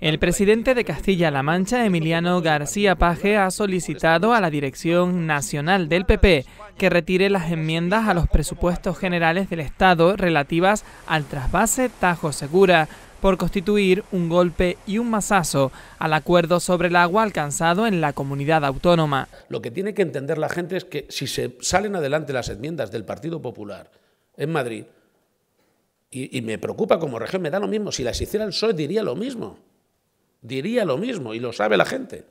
El presidente de Castilla-La Mancha, Emiliano García Paje, ha solicitado a la Dirección Nacional del PP que retire las enmiendas a los presupuestos generales del Estado relativas al trasvase Tajo Segura por constituir un golpe y un masazo al acuerdo sobre el agua alcanzado en la comunidad autónoma. Lo que tiene que entender la gente es que si se salen adelante las enmiendas del Partido Popular en Madrid, y, me preocupa como región, me da lo mismo, si las hicieran el e, diría lo mismo diría lo mismo y lo sabe la gente.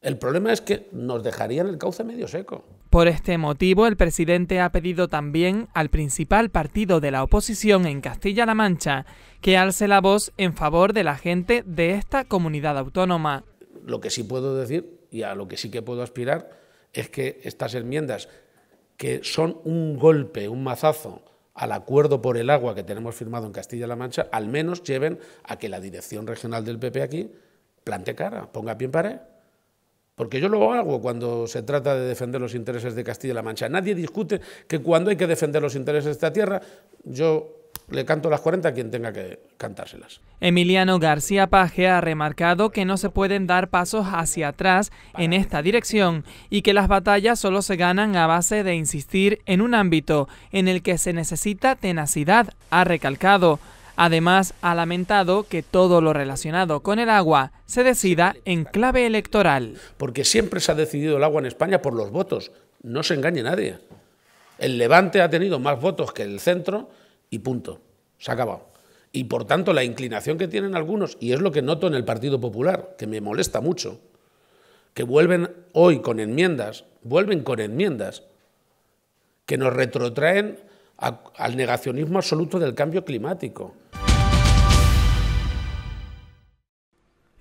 El problema es que nos dejarían el cauce medio seco. Por este motivo, el presidente ha pedido también al principal partido de la oposición en Castilla-La Mancha que alce la voz en favor de la gente de esta comunidad autónoma. Lo que sí puedo decir y a lo que sí que puedo aspirar es que estas enmiendas, que son un golpe, un mazazo al acuerdo por el agua que tenemos firmado en Castilla-La Mancha, al menos lleven a que la dirección regional del PP aquí plante cara, ponga pie en pared. Porque yo lo hago cuando se trata de defender los intereses de Castilla-La Mancha. Nadie discute que cuando hay que defender los intereses de esta tierra, yo le canto las 40 a quien tenga que cantárselas. Emiliano García Paje ha remarcado que no se pueden dar pasos hacia atrás en esta dirección y que las batallas solo se ganan a base de insistir en un ámbito en el que se necesita tenacidad, ha recalcado. Además, ha lamentado que todo lo relacionado con el agua se decida en clave electoral. Porque siempre se ha decidido el agua en España por los votos, no se engañe nadie. El Levante ha tenido más votos que el centro y punto. Se ha acabado. Y por tanto, la inclinación que tienen algunos, y es lo que noto en el Partido Popular, que me molesta mucho, que vuelven hoy con enmiendas, vuelven con enmiendas, que nos retrotraen al negacionismo absoluto del cambio climático,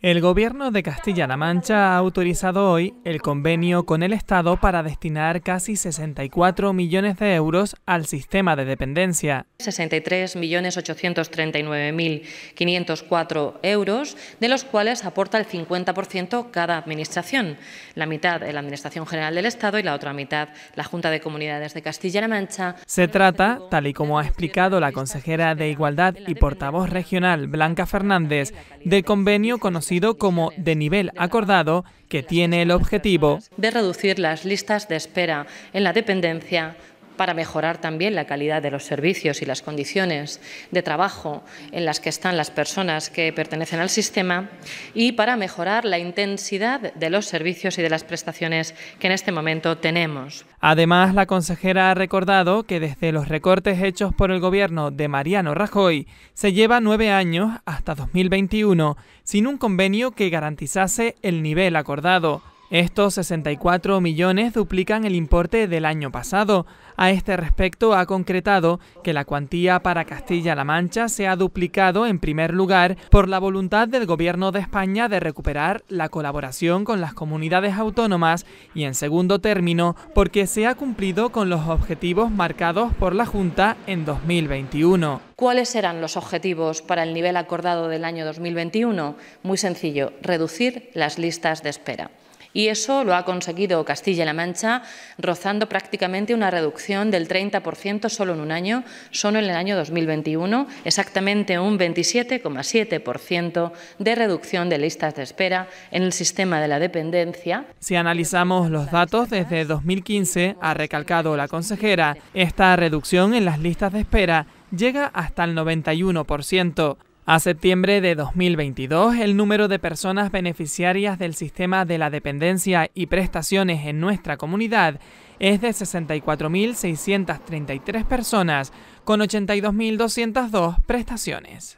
El gobierno de Castilla-La Mancha ha autorizado hoy el convenio con el Estado para destinar casi 64 millones de euros al sistema de dependencia. 63.839.504 euros, de los cuales aporta el 50% cada administración, la mitad la Administración General del Estado y la otra mitad la Junta de Comunidades de Castilla-La Mancha. Se trata, tal y como ha explicado la consejera de Igualdad y portavoz regional Blanca Fernández, del convenio conocido como de nivel acordado, que tiene el objetivo de reducir las listas de espera en la dependencia para mejorar también la calidad de los servicios y las condiciones de trabajo en las que están las personas que pertenecen al sistema y para mejorar la intensidad de los servicios y de las prestaciones que en este momento tenemos. Además, la consejera ha recordado que desde los recortes hechos por el gobierno de Mariano Rajoy se lleva nueve años hasta 2021 sin un convenio que garantizase el nivel acordado estos 64 millones duplican el importe del año pasado. A este respecto ha concretado que la cuantía para Castilla-La Mancha se ha duplicado en primer lugar por la voluntad del Gobierno de España de recuperar la colaboración con las comunidades autónomas y en segundo término porque se ha cumplido con los objetivos marcados por la Junta en 2021. ¿Cuáles eran los objetivos para el nivel acordado del año 2021? Muy sencillo, reducir las listas de espera. Y eso lo ha conseguido Castilla-La Mancha, rozando prácticamente una reducción del 30% solo en un año, solo en el año 2021, exactamente un 27,7% de reducción de listas de espera en el sistema de la dependencia. Si analizamos los datos desde 2015, ha recalcado la consejera, esta reducción en las listas de espera llega hasta el 91%. A septiembre de 2022, el número de personas beneficiarias del sistema de la dependencia y prestaciones en nuestra comunidad es de 64.633 personas con 82.202 prestaciones.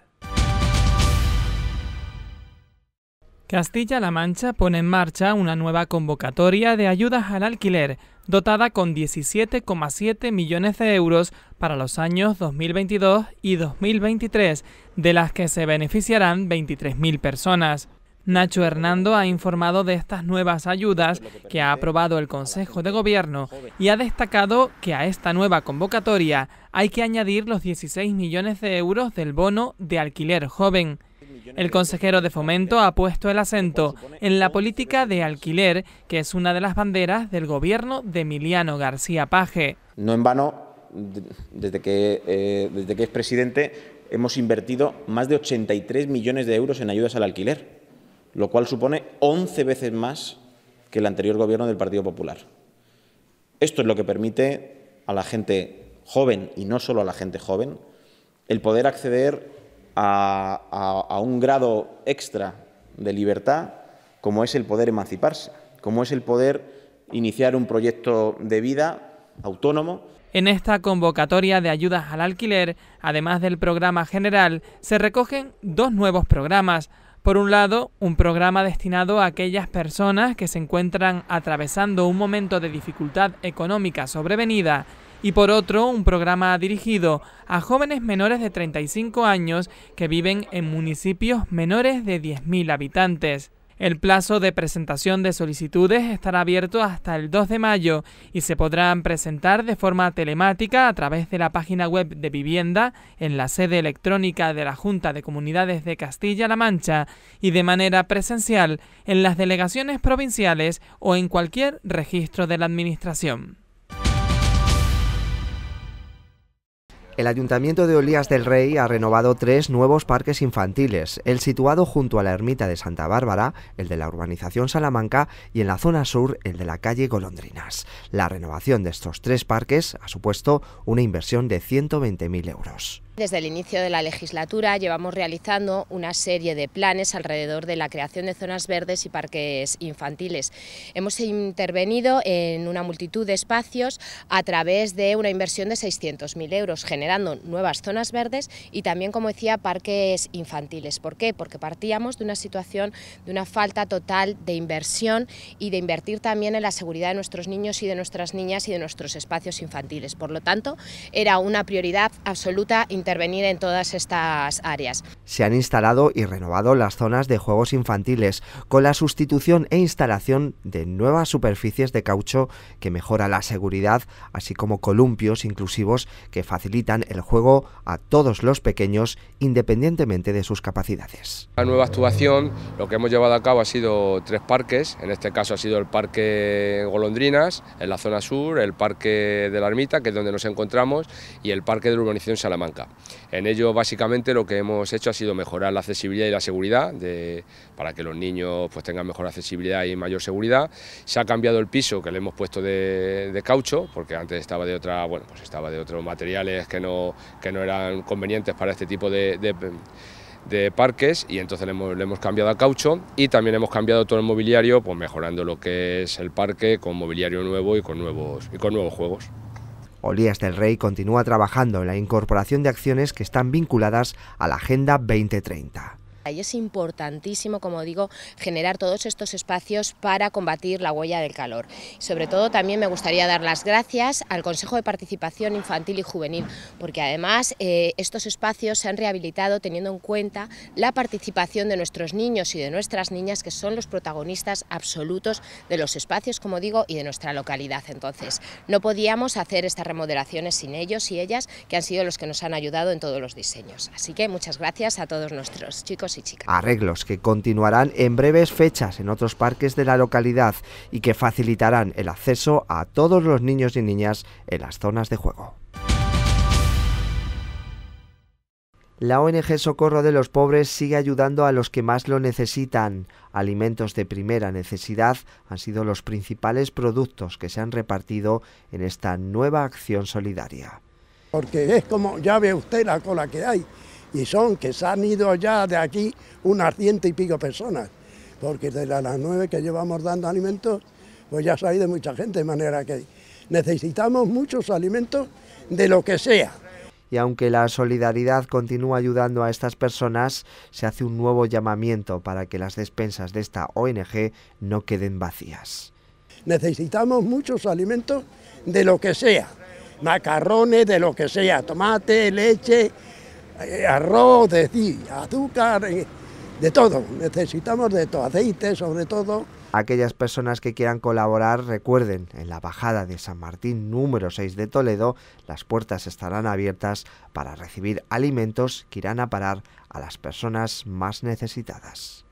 Castilla-La Mancha pone en marcha una nueva convocatoria de ayudas al alquiler, dotada con 17,7 millones de euros para los años 2022 y 2023, de las que se beneficiarán 23.000 personas. Nacho Hernando ha informado de estas nuevas ayudas que ha aprobado el Consejo de Gobierno y ha destacado que a esta nueva convocatoria hay que añadir los 16 millones de euros del bono de alquiler joven. El consejero de Fomento ha puesto el acento en la política de alquiler, que es una de las banderas del gobierno de Emiliano García Paje. No en vano, desde que, eh, desde que es presidente, hemos invertido más de 83 millones de euros en ayudas al alquiler, lo cual supone 11 veces más que el anterior gobierno del Partido Popular. Esto es lo que permite a la gente joven, y no solo a la gente joven, el poder acceder a, un grado extra de libertad como es el poder emanciparse, como es el poder iniciar un proyecto de vida autónomo. En esta convocatoria de ayudas al alquiler, además del programa general, se recogen dos nuevos programas. Por un lado, un programa destinado a aquellas personas que se encuentran atravesando un momento de dificultad económica sobrevenida y por otro un programa dirigido a jóvenes menores de 35 años que viven en municipios menores de 10.000 habitantes. El plazo de presentación de solicitudes estará abierto hasta el 2 de mayo y se podrán presentar de forma telemática a través de la página web de vivienda en la sede electrónica de la Junta de Comunidades de Castilla-La Mancha y de manera presencial en las delegaciones provinciales o en cualquier registro de la Administración. El Ayuntamiento de Olías del Rey ha renovado tres nuevos parques infantiles, el situado junto a la ermita de Santa Bárbara, el de la urbanización Salamanca y en la zona sur el de la calle Golondrinas. La renovación de estos tres parques ha supuesto una inversión de 120.000 euros. Desde el inicio de la legislatura llevamos realizando una serie de planes alrededor de la creación de zonas verdes y parques infantiles. Hemos intervenido en una multitud de espacios a través de una inversión de 600.000 euros, generando nuevas zonas verdes y también, como decía, parques infantiles. ¿Por qué? Porque partíamos de una situación de una falta total de inversión y de invertir también en la seguridad de nuestros niños y de nuestras niñas y de nuestros espacios infantiles. Por lo tanto, era una prioridad absoluta intervenir en todas estas áreas se han instalado y renovado las zonas de juegos infantiles, con la sustitución e instalación de nuevas superficies de caucho que mejora la seguridad, así como columpios inclusivos que facilitan el juego a todos los pequeños independientemente de sus capacidades. La nueva actuación, lo que hemos llevado a cabo ha sido tres parques, en este caso ha sido el Parque Golondrinas, en la zona sur, el Parque de la Ermita, que es donde nos encontramos, y el Parque de Urbanización Salamanca. En ello, básicamente, lo que hemos hecho ha sido mejorar la accesibilidad y la seguridad para que los niños pues, tengan mejor accesibilidad y mayor seguridad. Se ha cambiado el piso que le hemos puesto de, caucho, porque antes estaba de otra, bueno, pues estaba de otros materiales que no, que no eran convenientes para este tipo de, parques y entonces le hemos, cambiado a caucho y también hemos cambiado todo el mobiliario, pues mejorando lo que es el parque con mobiliario nuevo y con nuevos, y con nuevos juegos. Olías del Rey continúa trabajando en la incorporación de acciones que están vinculadas a la Agenda 2030. Y es importantísimo, como digo, generar todos estos espacios para combatir la huella del calor. Sobre todo también me gustaría dar las gracias al Consejo de Participación Infantil y Juvenil, porque además eh, estos espacios se han rehabilitado teniendo en cuenta la participación de nuestros niños y de nuestras niñas, que son los protagonistas absolutos de los espacios, como digo, y de nuestra localidad. Entonces, no podíamos hacer estas remodelaciones sin ellos y ellas, que han sido los que nos han ayudado en todos los diseños. Así que muchas gracias a todos nuestros chicos Arreglos que continuarán en breves fechas en otros parques de la localidad y que facilitarán el acceso a todos los niños y niñas en las zonas de juego. La ONG Socorro de los Pobres sigue ayudando a los que más lo necesitan. Alimentos de primera necesidad han sido los principales productos que se han repartido en esta nueva acción solidaria. Porque es como, ya ve usted la cola que hay, y son que se han ido ya de aquí unas ciento y pico personas, porque desde las nueve que llevamos dando alimentos, pues ya se ha ido mucha gente, de manera que necesitamos muchos alimentos de lo que sea. Y aunque la solidaridad continúa ayudando a estas personas, se hace un nuevo llamamiento para que las despensas de esta ONG no queden vacías. Necesitamos muchos alimentos de lo que sea, macarrones, de lo que sea, tomate, leche, eh, arroz, azúcar, eh, de todo, necesitamos de todo, aceite sobre todo. Aquellas personas que quieran colaborar, recuerden, en la bajada de San Martín número 6 de Toledo, las puertas estarán abiertas para recibir alimentos que irán a parar a las personas más necesitadas.